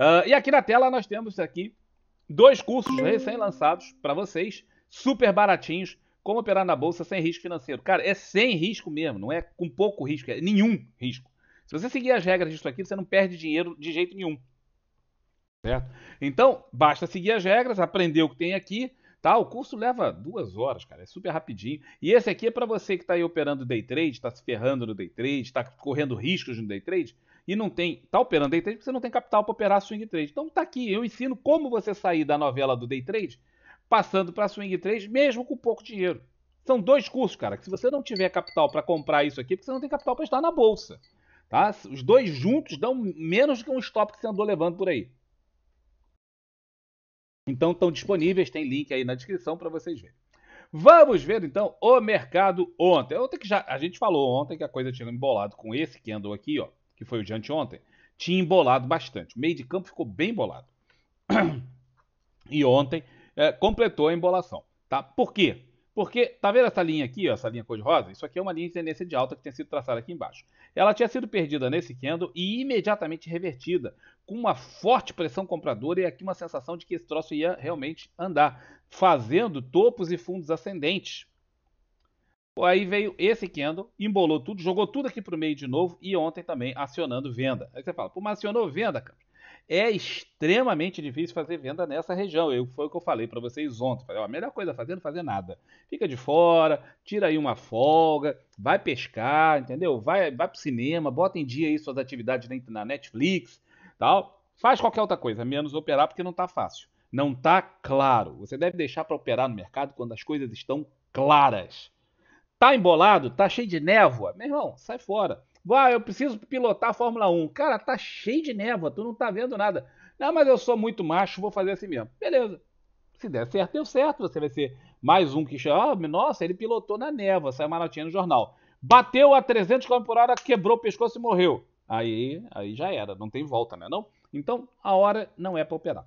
Uh, e aqui na tela nós temos aqui dois cursos recém-lançados para vocês, super baratinhos, como operar na bolsa sem risco financeiro. Cara, é sem risco mesmo, não é com pouco risco, é nenhum risco. Se você seguir as regras disso aqui, você não perde dinheiro de jeito nenhum. Certo? Então, basta seguir as regras, aprender o que tem aqui, tá? O curso leva duas horas, cara, é super rapidinho. E esse aqui é para você que está aí operando day trade, está se ferrando no day trade, está correndo riscos no day trade e não tem, tá operando day trade porque você não tem capital para operar swing trade. Então tá aqui, eu ensino como você sair da novela do day trade passando para swing trade mesmo com pouco dinheiro. São dois cursos, cara, que se você não tiver capital para comprar isso aqui, porque você não tem capital para estar na bolsa, tá? Os dois juntos dão menos que um stop que você andou levando por aí. Então estão disponíveis, tem link aí na descrição para vocês verem. Vamos ver então o mercado ontem. Ontem que já a gente falou ontem que a coisa tinha embolado com esse que andou aqui, ó que foi o de anteontem, tinha embolado bastante. O meio de campo ficou bem embolado. E ontem é, completou a embolação. Tá? Por quê? Porque, tá vendo essa linha aqui, ó, essa linha cor-de-rosa? Isso aqui é uma linha de tendência de alta que tem sido traçada aqui embaixo. Ela tinha sido perdida nesse candle e imediatamente revertida, com uma forte pressão compradora e aqui uma sensação de que esse troço ia realmente andar, fazendo topos e fundos ascendentes. Aí veio esse candle, embolou tudo, jogou tudo aqui para o meio de novo e ontem também acionando venda. Aí você fala, pô, mas acionou venda, cara. É extremamente difícil fazer venda nessa região. Eu, foi o que eu falei para vocês ontem. Falei, ó, a melhor coisa a fazer é não fazer nada. Fica de fora, tira aí uma folga, vai pescar, entendeu? Vai, vai para cinema, bota em dia aí suas atividades na Netflix, tal. Faz qualquer outra coisa, menos operar porque não está fácil. Não está claro. Você deve deixar para operar no mercado quando as coisas estão claras. Tá embolado? Tá cheio de névoa? Meu irmão, sai fora. Vai, eu preciso pilotar a Fórmula 1. Cara, tá cheio de névoa, tu não tá vendo nada. Não, mas eu sou muito macho, vou fazer assim mesmo. Beleza. Se der certo, deu certo. Você vai ser mais um que chama. Ah, nossa, ele pilotou na névoa, saiu uma notinha no jornal. Bateu a 300 km por hora, quebrou o pescoço e morreu. Aí, aí já era, não tem volta, né? Não? Então, a hora não é para operar.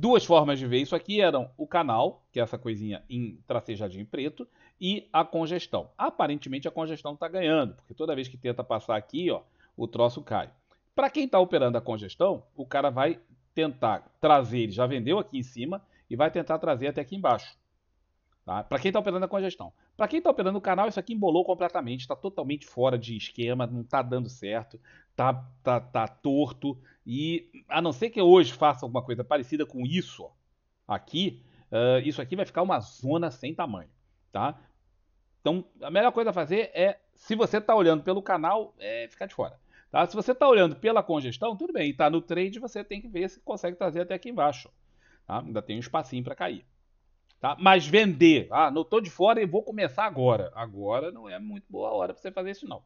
Duas formas de ver isso aqui eram o canal, que é essa coisinha em tracejadinho preto, e a congestão. Aparentemente a congestão está ganhando, porque toda vez que tenta passar aqui, ó, o troço cai. Para quem está operando a congestão, o cara vai tentar trazer, ele já vendeu aqui em cima, e vai tentar trazer até aqui embaixo. Tá? Para quem está operando é a congestão. Para quem está operando o canal, isso aqui embolou completamente, está totalmente fora de esquema, não está dando certo, está tá, tá torto. E a não ser que hoje faça alguma coisa parecida com isso aqui, uh, isso aqui vai ficar uma zona sem tamanho. Tá? Então, a melhor coisa a fazer é, se você está olhando pelo canal, é ficar de fora. Tá? Se você está olhando pela congestão, tudo bem, está no trade, você tem que ver se consegue trazer até aqui embaixo. Tá? Ainda tem um espacinho para cair. Tá? Mas vender, ah, não estou de fora e vou começar agora. Agora não é muito boa hora para você fazer isso, não.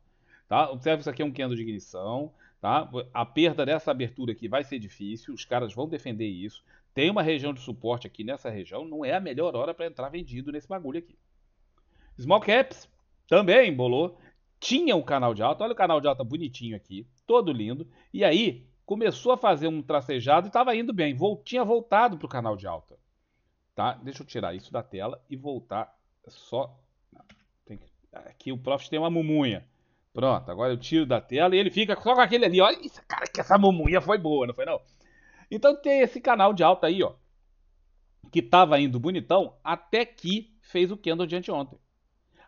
Tá? Observe isso aqui é um candle de ignição. Tá? A perda dessa abertura aqui vai ser difícil, os caras vão defender isso. Tem uma região de suporte aqui nessa região, não é a melhor hora para entrar vendido nesse bagulho aqui. Small Caps também bolou. Tinha um canal de alta, olha o canal de alta bonitinho aqui, todo lindo. E aí começou a fazer um tracejado e estava indo bem, Vol tinha voltado para o canal de alta. Tá? Deixa eu tirar isso da tela e voltar só... Que... Aqui o Profs tem uma mumunha. Pronto, agora eu tiro da tela e ele fica só com aquele ali. Olha, isso, cara, que essa mumunha foi boa, não foi não? Então tem esse canal de alta aí, ó. Que tava indo bonitão até que fez o candle de ontem.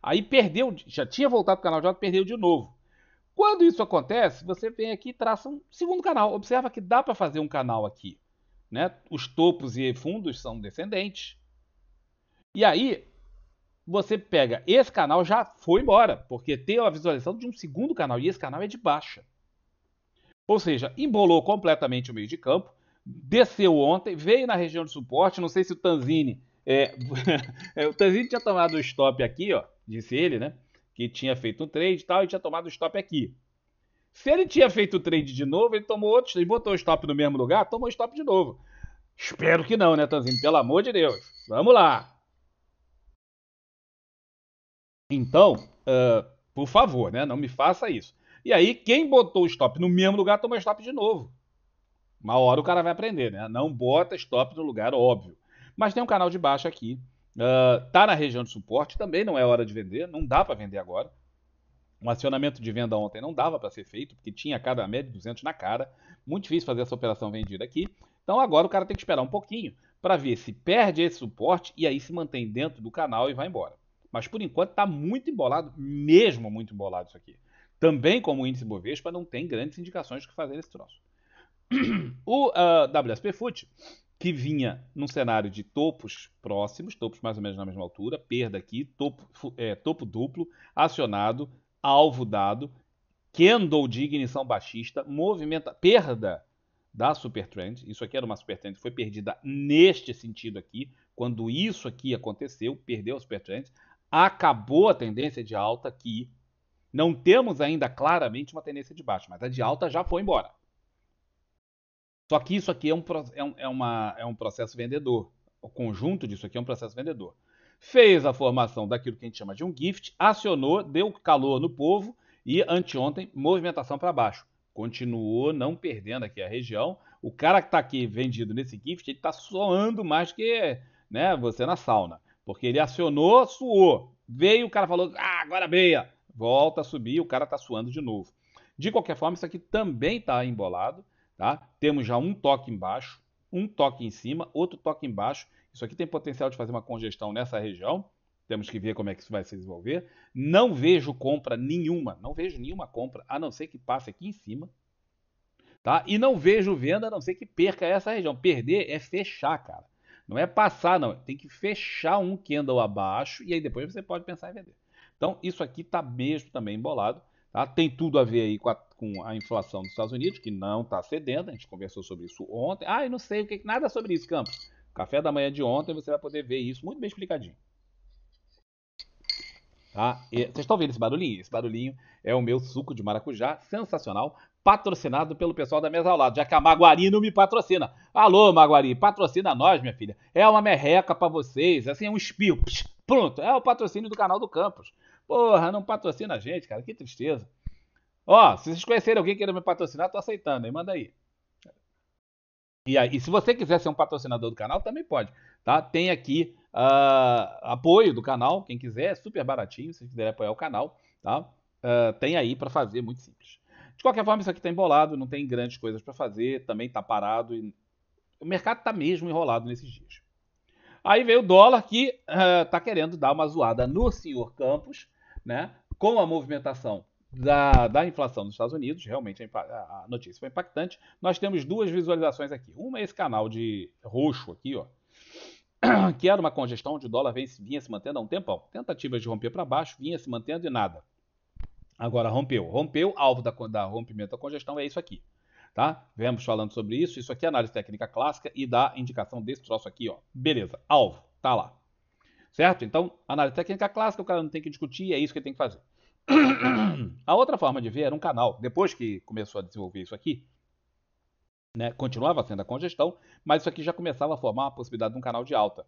Aí perdeu, já tinha voltado o canal de alta, perdeu de novo. Quando isso acontece, você vem aqui e traça um segundo canal. Observa que dá para fazer um canal aqui. Né? Os topos e fundos são descendentes. E aí, você pega esse canal já foi embora, porque tem a visualização de um segundo canal e esse canal é de baixa. Ou seja, embolou completamente o meio de campo, desceu ontem, veio na região de suporte, não sei se o Tanzini é, é, o Tanzini tinha tomado o stop aqui, ó, disse ele, né? Que tinha feito um trade e tal e tinha tomado o stop aqui. Se ele tinha feito o trade de novo, ele tomou outro, ele botou o stop no mesmo lugar, tomou o stop de novo. Espero que não, né, Tanzinho? Pelo amor de Deus. Vamos lá. Então, uh, por favor, né? Não me faça isso. E aí, quem botou o stop no mesmo lugar, toma stop de novo. Uma hora o cara vai aprender, né? Não bota stop no lugar, óbvio. Mas tem um canal de baixo aqui. Uh, tá na região de suporte, também não é hora de vender, não dá para vender agora. Um acionamento de venda ontem não dava para ser feito, porque tinha cada média de 200 na cara. Muito difícil fazer essa operação vendida aqui. Então agora o cara tem que esperar um pouquinho para ver se perde esse suporte e aí se mantém dentro do canal e vai embora. Mas por enquanto está muito embolado, mesmo muito embolado isso aqui. Também como o índice Bovespa não tem grandes indicações que fazer esse troço. O uh, ah, WSP Foot, que vinha num cenário de topos próximos, topos mais ou menos na mesma altura, perda aqui, topo, é, topo duplo, acionado, alvo dado, candle de ignição baixista, movimenta, perda da Supertrend. Isso aqui era uma Supertrend que foi perdida neste sentido aqui. Quando isso aqui aconteceu, perdeu a Supertrend, acabou a tendência de alta aqui. Não temos ainda claramente uma tendência de baixa, mas a de alta já foi embora. Só que isso aqui é, é um, é, uma, é um processo vendedor. O conjunto disso aqui é um processo vendedor. Fez a formação daquilo que a gente chama de um gift, acionou, deu calor no povo e anteontem movimentação para baixo continuou não perdendo aqui a região. O cara que está aqui vendido nesse gift, ele está suando mais que né, você na sauna. Porque ele acionou, suou. Veio, o cara falou, ah, agora beia. Volta a subir, o cara está suando de novo. De qualquer forma, isso aqui também está embolado. Tá? Temos já um toque embaixo, um toque em cima, outro toque embaixo. Isso aqui tem potencial de fazer uma congestão nessa região. Temos que ver como é que isso vai se desenvolver. Não vejo compra nenhuma, não vejo nenhuma compra, a não ser que passe aqui em cima. Tá? E não vejo venda, a não ser que perca essa região. Perder é fechar, cara. Não é passar, não. Tem que fechar um candle abaixo e aí depois você pode pensar em vender. Então, isso aqui está mesmo também embolado. Tá? Tem tudo a ver aí com a, com a inflação dos Estados Unidos, que não está cedendo. A gente conversou sobre isso ontem. Ah, eu não sei o que nada sobre isso, Campos. Café da manhã de ontem você vai poder ver isso muito bem explicadinho. Tá? E, vocês estão vendo esse barulhinho? Esse barulhinho é o meu suco de maracujá, sensacional, patrocinado pelo pessoal da mesa ao lado, já que a Maguari não me patrocina. Alô, Maguari, patrocina nós, minha filha. É uma merreca para vocês, assim, é um espio Pronto, é o patrocínio do canal do Campos. Porra, não patrocina a gente, cara, que tristeza. Ó, se vocês conhecerem alguém queira me patrocinar, tô aceitando, aí manda aí. E aí, e se você quiser ser um patrocinador do canal, também pode tá? Tem aqui uh, apoio do canal, quem quiser, é super baratinho, se quiser apoiar o canal, tá? Uh, tem aí para fazer, muito simples. De qualquer forma, isso aqui está embolado, não tem grandes coisas para fazer, também está parado. E... O mercado está mesmo enrolado nesses dias. Aí veio o dólar que está ah, querendo dar uma zoada no senhor Campos, né? Com a movimentação da, da inflação nos Estados Unidos, realmente a, a notícia foi impactante. Nós temos duas visualizações aqui. Uma é esse canal de roxo aqui, ó, que era uma congestão onde o dólar vinha se mantendo há um tempão. Tentativas de romper para baixo, vinha se mantendo e nada. Agora rompeu. Rompeu, alvo da, da rompimento da congestão é isso aqui. Tá? Vemos falando sobre isso. Isso aqui é análise técnica clássica e dá indicação desse troço aqui, ó. Beleza, alvo, tá lá. Certo? Então, análise técnica clássica, o cara não tem que discutir, é isso que ele tem que fazer. A outra forma de ver era um canal. Depois que começou a desenvolver isso aqui, né? Continuava sendo a congestão, mas isso aqui já começava a formar a possibilidade de um canal de alta.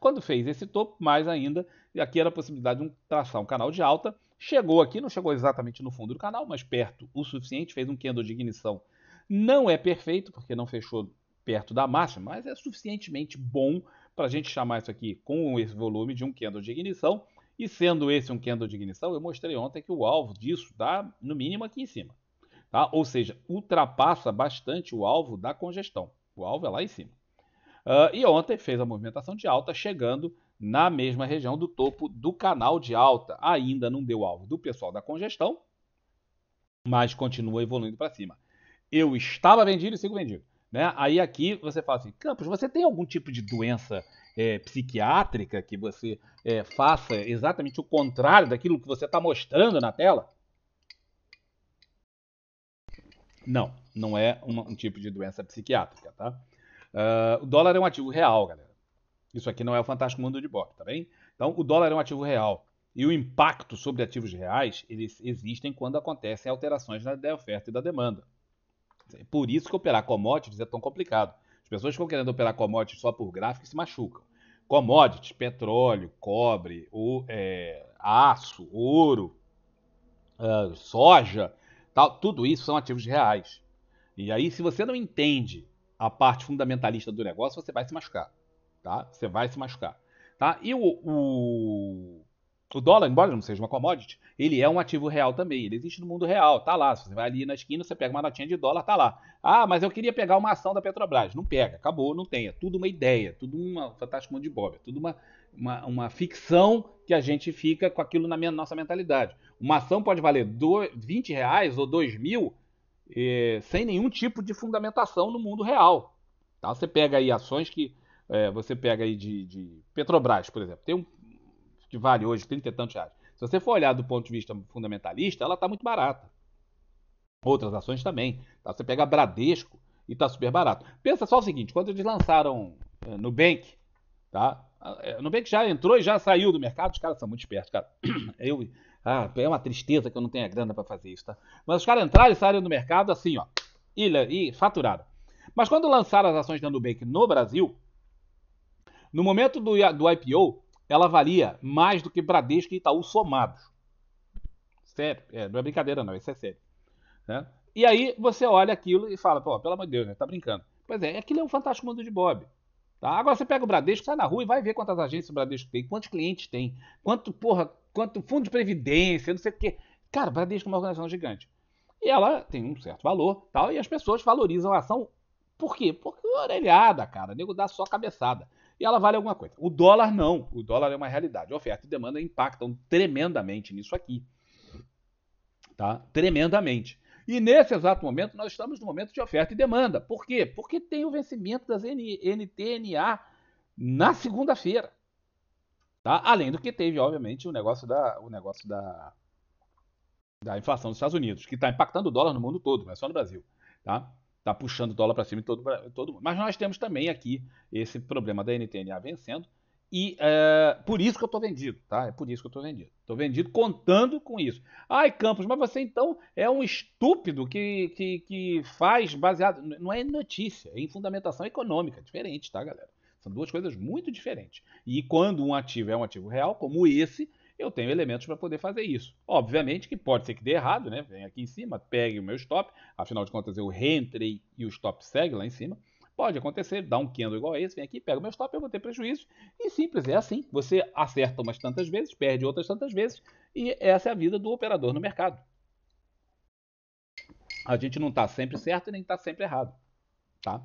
Quando fez esse topo, mais ainda, aqui era a possibilidade de um, traçar um canal de alta. Chegou aqui, não chegou exatamente no fundo do canal, mas perto o suficiente, fez um candle de ignição. Não é perfeito, porque não fechou perto da máxima, mas é suficientemente bom para a gente chamar isso aqui com esse volume de um candle de ignição. E sendo esse um candle de ignição, eu mostrei ontem que o alvo disso dá no mínimo aqui em cima. Tá? Ou seja, ultrapassa bastante o alvo da congestão. O alvo é lá em cima. Uh, e ontem fez a movimentação de alta, chegando na mesma região do topo do canal de alta. Ainda não deu alvo do pessoal da congestão, mas continua evoluindo para cima. Eu estava vendido e sigo vendido. Né? Aí aqui você fala assim, Campos, você tem algum tipo de doença é, psiquiátrica que você é, faça exatamente o contrário daquilo que você está mostrando na tela? Não, não é um, um tipo de doença psiquiátrica, tá? Uh, o dólar é um ativo real, galera. Isso aqui não é o fantástico mundo de Bob, tá bem? Então, o dólar é um ativo real. E o impacto sobre ativos reais, eles existem quando acontecem alterações na oferta e da demanda. É por isso que operar commodities é tão complicado. As pessoas que estão querendo operar commodities só por gráfico se machucam. Commodities, petróleo, cobre, ou, é, aço, ouro, uh, soja, Tal, tudo isso são ativos reais. E aí, se você não entende a parte fundamentalista do negócio, você vai se machucar. Tá? Você vai se machucar. Tá? E o, o, o dólar, embora não seja uma commodity, ele é um ativo real também. Ele existe no mundo real, tá lá. Você vai ali na esquina, você pega uma notinha de dólar, tá lá. Ah, mas eu queria pegar uma ação da Petrobras. Não pega, acabou, não tem. É tudo uma ideia, é tudo uma fantástico mundo de Bob, é tudo uma, uma, uma, ficção que a gente fica com aquilo na minha, nossa mentalidade. Uma ação pode valer do, 20 reais ou 2 mil eh, sem nenhum tipo de fundamentação no mundo real. Tá? Você pega aí ações que. Eh, você pega aí de, de Petrobras, por exemplo. Tem um que vale hoje trinta e tantos reais. Se você for olhar do ponto de vista fundamentalista, ela está muito barata. Outras ações também. Tá? Você pega Bradesco e está super barato. Pensa só o seguinte: quando eles lançaram é, Nubank, tá? Eh, Nubank já entrou e já saiu do mercado. Os caras são muito espertos, cara. Eu, ah, é uma tristeza que eu não tenha grana para fazer isso, tá? Mas os caras entraram e saíram do mercado assim, ó, ilha e faturaram. Mas quando lançaram as ações da Nubank no Brasil, no momento do, do IPO, ela valia mais do que Bradesco e Itaú somados. Sério, é, não é brincadeira não, isso é sério. Né? E aí você olha aquilo e fala, pô, pelo amor de Deus, né? Tá brincando. Pois é, aquilo é um fantástico mundo de Bob. Tá? Agora você pega o Bradesco, sai na rua e vai ver quantas agências o Bradesco tem, quantos clientes tem, quanto, porra, quanto fundo de previdência, não sei o quê. Cara, o Bradesco é uma organização gigante. E ela tem um certo valor, tal, e as pessoas valorizam a ação. Por quê? Porque orelhada, cara. O nego dá só cabeçada e ela vale alguma coisa. O dólar não, o dólar é uma realidade. Oferta e demanda impactam tremendamente nisso aqui. Tá? Tremendamente. E nesse exato momento, nós estamos no momento de oferta e demanda. Por quê? Porque tem o vencimento das NTNA na segunda-feira. Tá? Além do que teve, obviamente, o negócio da, o negócio da, da inflação dos Estados Unidos, que está impactando o dólar no mundo todo, não é só no Brasil. Tá? está puxando o dólar para cima em todo, todo mundo. Mas nós temos também aqui esse problema da NTNA vencendo. E é, por isso que eu estou vendido, tá? É por isso que eu estou vendido. Estou vendido contando com isso. Ai, Campos, mas você então é um estúpido que, que, que faz baseado. Não é notícia, é em fundamentação econômica. Diferente, tá, galera? São duas coisas muito diferentes. E quando um ativo é um ativo real, como esse, eu tenho elementos para poder fazer isso. Obviamente que pode ser que dê errado, né? Vem aqui em cima, pegue o meu stop, afinal de contas eu reentrei e o stop segue lá em cima. Pode acontecer, dá um candle igual a esse, vem aqui, pega o meu stop, eu vou ter prejuízo. E simples, é assim. Você acerta umas tantas vezes, perde outras tantas vezes, e essa é a vida do operador no mercado. A gente não está sempre certo e nem está sempre errado. Tá?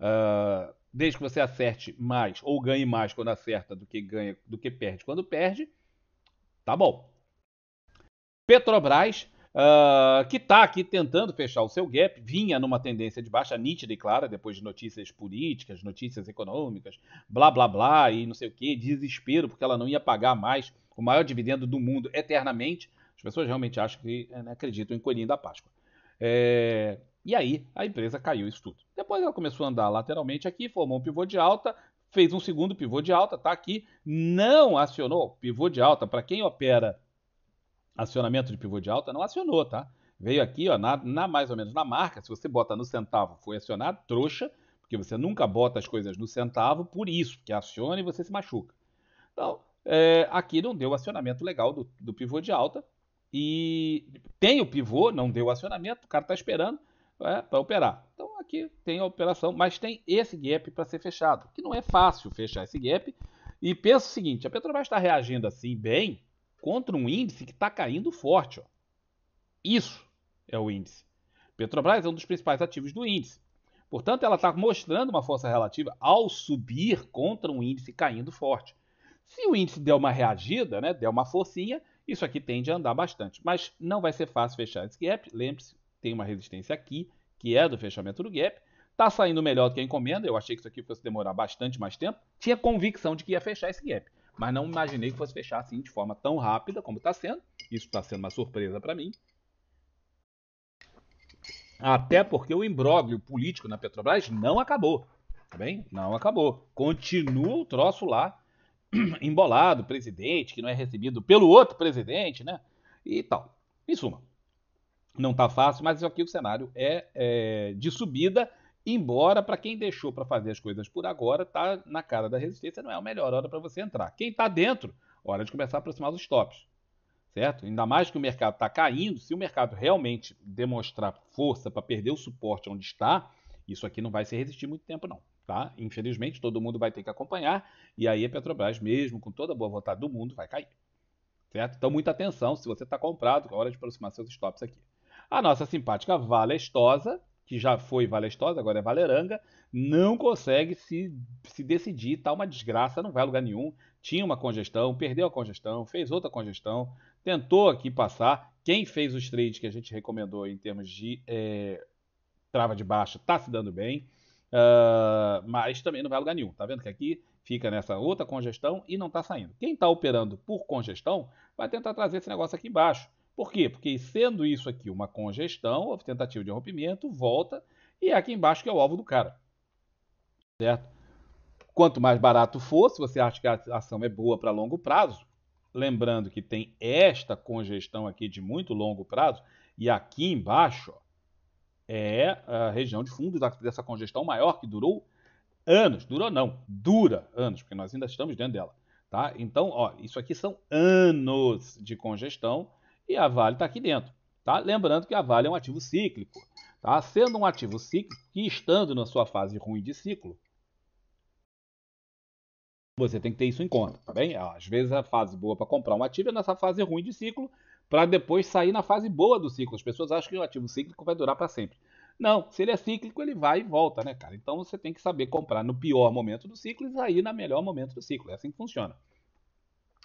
Uh, desde que você acerte mais ou ganhe mais quando acerta do que ganha do que perde quando perde, Tá bom. Petrobras, uh, que está aqui tentando fechar o seu gap, vinha numa tendência de baixa nítida e clara, depois de notícias políticas, notícias econômicas, blá blá blá e não sei o que, desespero, porque ela não ia pagar mais o maior dividendo do mundo eternamente. As pessoas realmente acham que eh, né, acreditam em Coelhinho da Páscoa. É, e aí a empresa caiu isso tudo. Depois ela começou a andar lateralmente aqui, formou um pivô de alta, fez um segundo pivô de alta, tá aqui, não acionou pivô de alta. Para quem opera acionamento de pivô de alta, não acionou, tá? Veio aqui, ó, na, na, mais ou menos na marca, se você bota no centavo, foi acionado, trouxa, porque você nunca bota as coisas no centavo, por isso, que aciona e você se machuca. Então, é, aqui não deu acionamento legal do, do pivô de alta, e tem o pivô, não deu acionamento, o cara está esperando é, para operar. Então aqui tem a operação, mas tem esse gap para ser fechado, que não é fácil fechar esse gap. E penso o seguinte, a Petrobras está reagindo assim bem contra um índice que está caindo forte. Ó. Isso é o índice. Petrobras é um dos principais ativos do índice. Portanto, ela está mostrando uma força relativa ao subir contra um índice caindo forte. Se o índice der uma reagida, né, der uma forcinha, isso aqui tende a andar bastante. Mas não vai ser fácil fechar esse gap. Lembre-se, tem uma resistência aqui, que é do fechamento do gap. Está saindo melhor do que a encomenda. Eu achei que isso aqui fosse demorar bastante mais tempo. Tinha convicção de que ia fechar esse gap, mas não imaginei que fosse fechar assim de forma tão rápida como está sendo. Isso está sendo uma surpresa para mim. Até porque o imbróglio político na Petrobras não acabou. Tá bem? Não acabou. Continua o troço lá embolado, presidente que não é recebido pelo outro presidente, né? E tal. Em suma, não está fácil, mas aqui o cenário é, é de subida, embora para quem deixou para fazer as coisas por agora, está na cara da resistência, não é a melhor hora para você entrar. Quem está dentro, hora de começar a aproximar os stops, certo? Ainda mais que o mercado está caindo, se o mercado realmente demonstrar força para perder o suporte onde está, isso aqui não vai se resistir muito tempo não. Tá? Infelizmente, todo mundo vai ter que acompanhar, e aí a Petrobras, mesmo com toda a boa vontade do mundo, vai cair. Certo? Então, muita atenção se você está comprado, é hora de aproximar seus stops aqui. A nossa simpática Valestosa, que já foi Valestosa, agora é Valeranga, não consegue se, se decidir, tá uma desgraça, não vai a lugar nenhum. Tinha uma congestão, perdeu a congestão, fez outra congestão, tentou aqui passar. Quem fez os trades que a gente recomendou em termos de é, trava de baixo tá se dando bem, uh, mas também não vai a lugar nenhum. Tá vendo que aqui fica nessa outra congestão e não está saindo. Quem está operando por congestão vai tentar trazer esse negócio aqui embaixo. Por quê? Porque sendo isso aqui uma congestão, ou tentativa de rompimento, volta e é aqui embaixo que é o alvo do cara. Certo? Quanto mais barato for, se você acha que a ação é boa para longo prazo, lembrando que tem esta congestão aqui de muito longo prazo, e aqui embaixo ó, é a região de fundo dessa congestão maior que durou anos. Durou não, dura anos, porque nós ainda estamos dentro dela. Tá? Então, ó, isso aqui são anos de congestão e a Vale está aqui dentro. Tá? Lembrando que a Vale é um ativo cíclico. Tá? Sendo um ativo cíclico que estando na sua fase ruim de ciclo, você tem que ter isso em conta, tá bem? Às vezes a fase boa para comprar um ativo é nessa fase ruim de ciclo, para depois sair na fase boa do ciclo. As pessoas acham que o ativo cíclico vai durar para sempre. Não, se ele é cíclico, ele vai e volta, né, cara? Então você tem que saber comprar no pior momento do ciclo e sair no melhor momento do ciclo. É assim que funciona.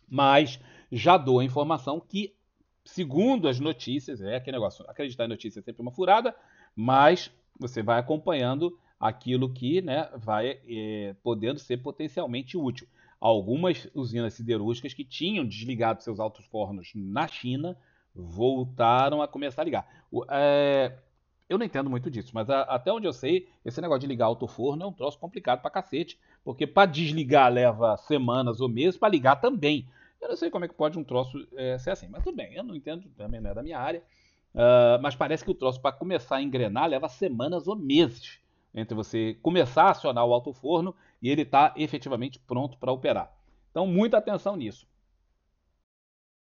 Mas já dou a informação que segundo as notícias, é aquele negócio, acreditar em notícia é sempre uma furada, mas você vai acompanhando aquilo que né, vai é, podendo ser potencialmente útil. Algumas usinas siderúrgicas que tinham desligado seus altos fornos na China voltaram a começar a ligar. O, é, eu não entendo muito disso, mas a, até onde eu sei, esse negócio de ligar alto forno é um troço complicado pra cacete, porque para desligar leva semanas ou meses, para ligar também. Eu não sei como é que pode um troço é, ser assim, mas tudo bem, eu não entendo, também não é da minha área. Uh, mas parece que o troço, para começar a engrenar, leva semanas ou meses entre você começar a acionar o alto forno e ele estar tá efetivamente pronto para operar. Então, muita atenção nisso.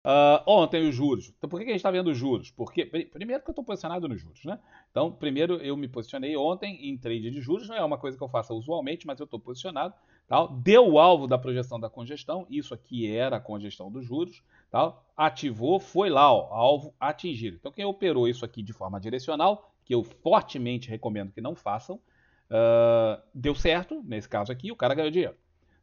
Uh, ontem os juros. Então, por que a gente está vendo os juros? Porque, primeiro, que eu estou posicionado nos juros, né? Então, primeiro, eu me posicionei ontem em trade de juros, não é uma coisa que eu faça usualmente, mas eu estou posicionado. Tal. Deu o alvo da projeção da congestão, isso aqui era a congestão dos juros, tal. ativou, foi lá, ó, alvo atingido. Então, quem operou isso aqui de forma direcional, que eu fortemente recomendo que não façam, uh, deu certo, nesse caso aqui, o cara ganhou dinheiro.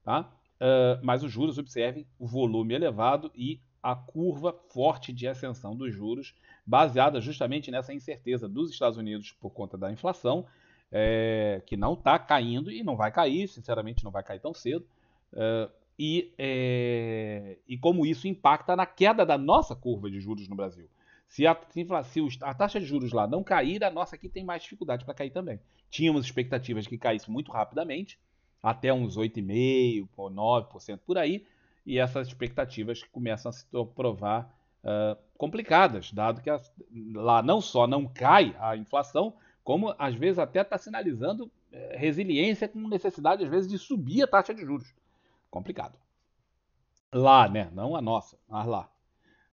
Tá? Uh, mas os juros, observem, o volume elevado e a curva forte de ascensão dos juros, baseada justamente nessa incerteza dos Estados Unidos por conta da inflação, é, que não está caindo e não vai cair, sinceramente, não vai cair tão cedo. É, e, é, e como isso impacta na queda da nossa curva de juros no Brasil. Se a, se a taxa de juros lá não cair, a nossa aqui tem mais dificuldade para cair também. Tínhamos expectativas de que caísse muito rapidamente, até uns 8,5% ou 9% por aí, e essas expectativas que começam a se provar uh, complicadas, dado que as, lá não só não cai a inflação, como às vezes até está sinalizando resiliência com necessidade, às vezes, de subir a taxa de juros. Complicado. Lá, né? Não a nossa, mas lá.